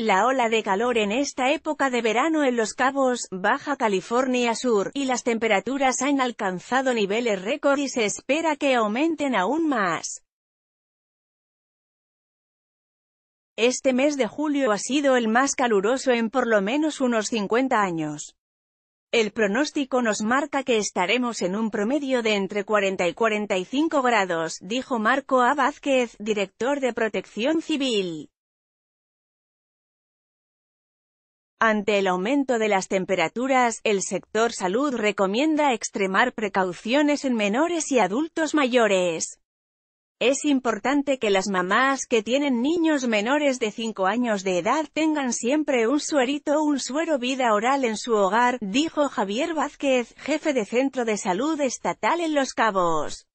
La ola de calor en esta época de verano en Los Cabos, Baja California Sur, y las temperaturas han alcanzado niveles récord y se espera que aumenten aún más. Este mes de julio ha sido el más caluroso en por lo menos unos 50 años. El pronóstico nos marca que estaremos en un promedio de entre 40 y 45 grados, dijo Marco A. Vázquez, director de Protección Civil. Ante el aumento de las temperaturas, el sector salud recomienda extremar precauciones en menores y adultos mayores. Es importante que las mamás que tienen niños menores de 5 años de edad tengan siempre un suerito o un suero vida oral en su hogar, dijo Javier Vázquez, jefe de Centro de Salud Estatal en Los Cabos.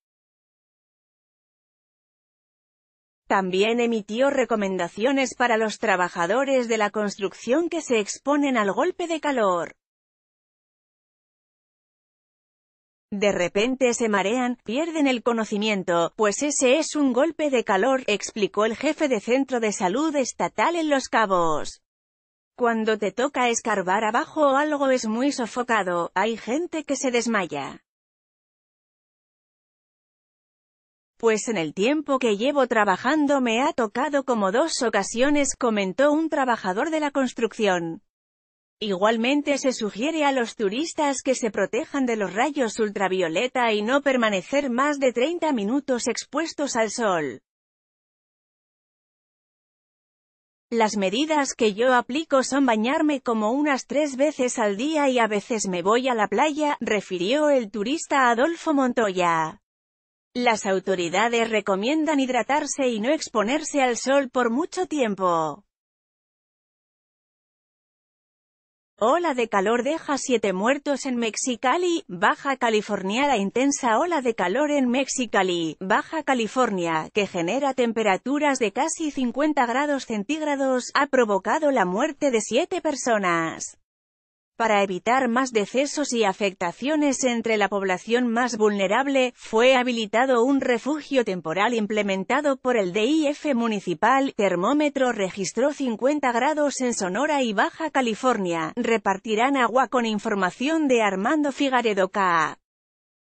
También emitió recomendaciones para los trabajadores de la construcción que se exponen al golpe de calor. De repente se marean, pierden el conocimiento, pues ese es un golpe de calor, explicó el jefe de Centro de Salud Estatal en Los Cabos. Cuando te toca escarbar abajo algo es muy sofocado, hay gente que se desmaya. pues en el tiempo que llevo trabajando me ha tocado como dos ocasiones, comentó un trabajador de la construcción. Igualmente se sugiere a los turistas que se protejan de los rayos ultravioleta y no permanecer más de 30 minutos expuestos al sol. Las medidas que yo aplico son bañarme como unas tres veces al día y a veces me voy a la playa, refirió el turista Adolfo Montoya. Las autoridades recomiendan hidratarse y no exponerse al sol por mucho tiempo. Ola de calor deja siete muertos en Mexicali, Baja California La intensa ola de calor en Mexicali, Baja California, que genera temperaturas de casi 50 grados centígrados, ha provocado la muerte de siete personas para evitar más decesos y afectaciones entre la población más vulnerable, fue habilitado un refugio temporal implementado por el DIF municipal, termómetro registró 50 grados en Sonora y Baja California, repartirán agua con información de Armando Figaredo Ca.